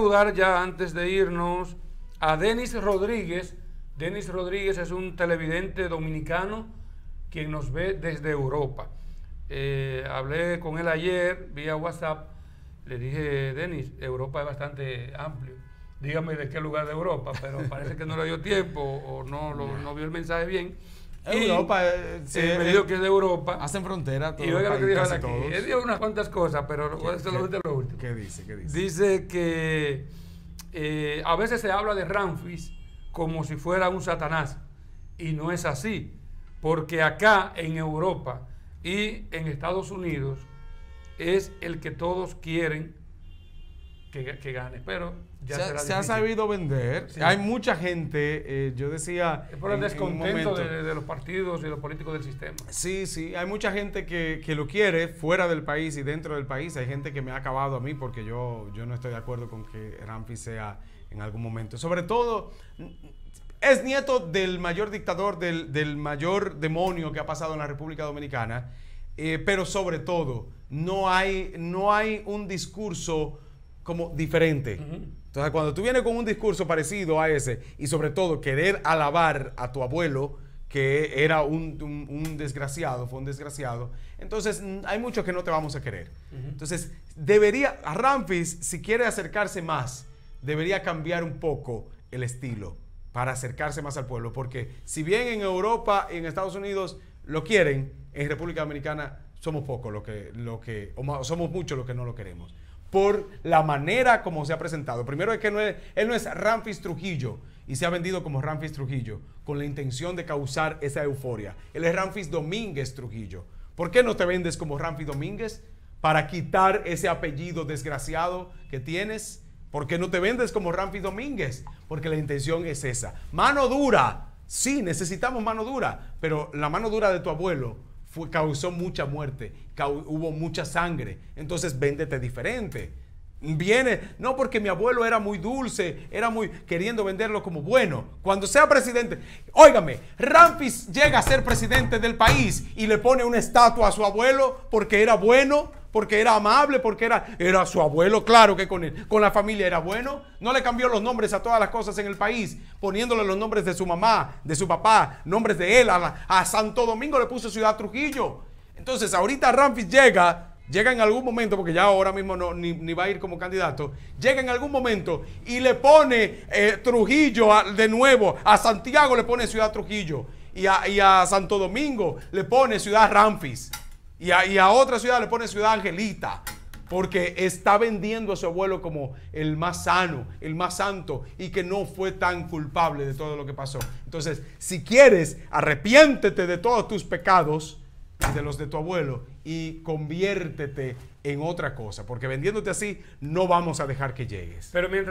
saludar ya antes de irnos a Denis Rodríguez. Denis Rodríguez es un televidente dominicano quien nos ve desde Europa. Eh, hablé con él ayer vía WhatsApp. Le dije, Denis, Europa es bastante amplio. Dígame de qué lugar de Europa, pero parece que no le dio tiempo o no, no vio el mensaje bien. Europa. Eh, sí, eh, eh, que es de Europa. Hacen frontera. Todo y oiga lo que Él dijo unas cuantas cosas, pero solamente lo último. ¿Qué dice? ¿Qué dice? Dice que a veces se habla de Ramfis como si fuera un Satanás. Y no es así. Porque acá en Europa y en Estados Unidos es el que todos quieren que, gane, pero ya se, ha sabido vender. Hay mucha gente, eh, yo decía... Es por el descontento de, los partidos y los políticos del sistema. Sí, sí, hay mucha gente que, lo quiere fuera del país y dentro del país. Hay gente que me ha acabado a mí porque yo, yo no estoy de acuerdo con que Ramfi sea en algún momento. Sobre todo, es nieto del mayor dictador, del, mayor demonio que ha pasado en la República Dominicana, eh, pero sobre todo, no hay, no hay un discurso como diferente. Entonces, cuando tú vienes con un discurso parecido a ese, y sobre todo querer alabar a tu abuelo, que era un, desgraciado, fue un desgraciado, entonces mm, hay muchos que no te vamos a querer. Entonces, debería, a Ramfis, si quiere acercarse más, debería cambiar un poco el estilo para acercarse más al pueblo, porque si bien en Europa y en Estados Unidos lo quieren, en República Dominicana somos pocos los que, lo que somos muchos los que no lo queremos por la manera como se ha presentado. Primero es que él no es Ramfis Trujillo y se ha vendido como Ramfis Trujillo con la intención de causar esa euforia. Él es Ramfis Domínguez Trujillo. ¿Por qué no te vendes como Ramfis Domínguez? Para quitar ese apellido desgraciado que tienes. ¿Por qué no te vendes como Ramfis Domínguez? Porque la intención es esa. Mano dura. Sí, necesitamos mano dura, pero la mano dura de tu abuelo causó mucha muerte, hubo mucha sangre, entonces véndete diferente. Viene, no porque mi abuelo era muy dulce, era muy queriendo venderlo como bueno. Cuando sea presidente, óigame, Rampis llega a ser presidente del país y le pone una estatua a su abuelo porque era bueno porque era amable, porque era, era su abuelo, claro que con, él, con la familia era bueno. No le cambió los nombres a todas las cosas en el país, poniéndole los nombres de su mamá, de su papá, nombres de él. A, Santo Domingo le puso Ciudad Trujillo. Entonces, ahorita Ramfis llega llega en algún momento, porque ya ahora mismo no, ni, va a ir como candidato, llega en algún momento y le pone eh, Trujillo de nuevo, a Santiago le pone Ciudad Trujillo y a Santo Domingo le pone Ciudad Ramfis. Y a, otra ciudad le pone ciudad angelita porque está vendiendo a su abuelo como el más sano, el más santo y que no fue tan culpable de todo lo que pasó. Entonces, si quieres, arrepiéntete de todos tus pecados y de los de tu abuelo y conviértete en otra cosa, porque vendiéndote así no vamos a dejar que llegues. Pero